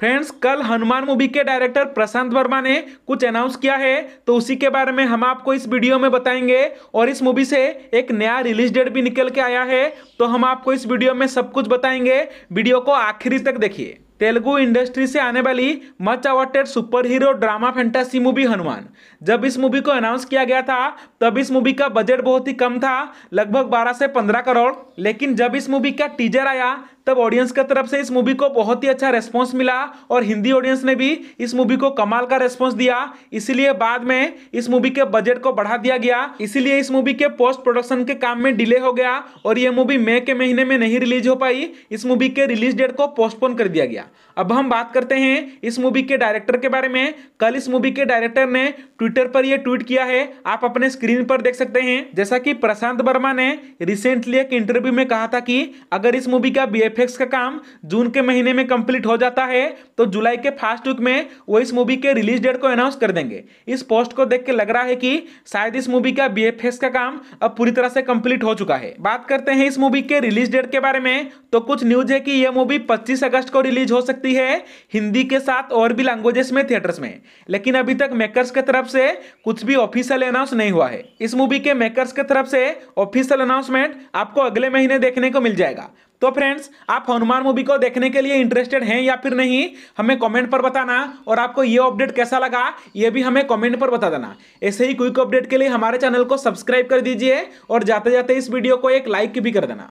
friends कल Hanuman movie के director Prashanth Varma ने कुछ अनाउंस किया है तो उसी के बारे में हम आपको इस वीडियो में बताएंगे और इस मूवी से एक नया रिलीज डेट भी निकल के आया है तो हम आपको इस वीडियो में सब कुछ बताएंगे वीडियो को आखिरी तक देखिए तेलुगु इंडस्ट्री से आने वाली much awaited super hero drama fantasy movie Hanuman जब इस मूवी को अनाउंस किया गया था तब इस मूवी का बजट बहुत ही कम था लगभग 12 से 15 करोड़ लेकिन जब इस मूवी का टीजर आया तब ऑडियंस की तरफ से इस मूवी को बहुत ही अच्छा रेस्पॉन्स मिला और हिंदी ऑडियंस ने भी इस मूवी को कमाल का रेस्पॉन्स दिया इसीलिए बाद में इस मूवी के बजट को बढ़ा दिया गया इसीलिए इस मूवी के पोस्ट प्रोडक्शन के काम में डिले हो गया और यह मूवी मई के महीने में नहीं रिलीज हो पाई इस मूवी के रिलीज डेट को पोस्टपोन कर दिया गया अब हम बात करते हैं इस मूवी के डायरेक्टर के बारे में कल इस मूवी के डायरेक्टर ने ट्विटर पर यह ट्वीट किया है आप अपने स्क्रीन पर देख सकते हैं जैसा कि प्रशांत वर्मा ने रिसेंटली एक इंटरव्यू में कहा था कि अगर इस मूवी का बी का काम जून के महीने में कंप्लीट हो जाता है तो जुलाई के फास्ट वीक में वो इस मूवी के रिलीज डेट को अनाउंस कर देंगे इस पोस्ट को देख के लग रहा है कि शायद इस मूवी का बी का काम अब पूरी तरह से कंप्लीट हो चुका है बात करते हैं इस मूवी के रिलीज डेट के बारे में तो कुछ न्यूज है कि यह मूवी पच्चीस अगस्त को रिलीज हो सकती है हिंदी के साथ और भी लैंग्वेजेस में थिएटर्स में लेकिन अभी तक मेकर्स के तरफ से कुछ भी ऑफिशियल अनाउंस नहीं हुआ है इस मूवी के मेकर्स के तरफ से ऑफिशियल अनाउंसमेंट आपको अगले महीने देखने को मिल जाएगा तो फ्रेंड्स आप हनुमान मूवी को देखने के लिए इंटरेस्टेड हैं या फिर नहीं हमें कमेंट पर बताना और आपको ये अपडेट कैसा लगा ये भी हमें कमेंट पर बता देना ऐसे ही क्विक अपडेट के लिए हमारे चैनल को सब्सक्राइब कर दीजिए और जाते जाते इस वीडियो को एक लाइक भी कर देना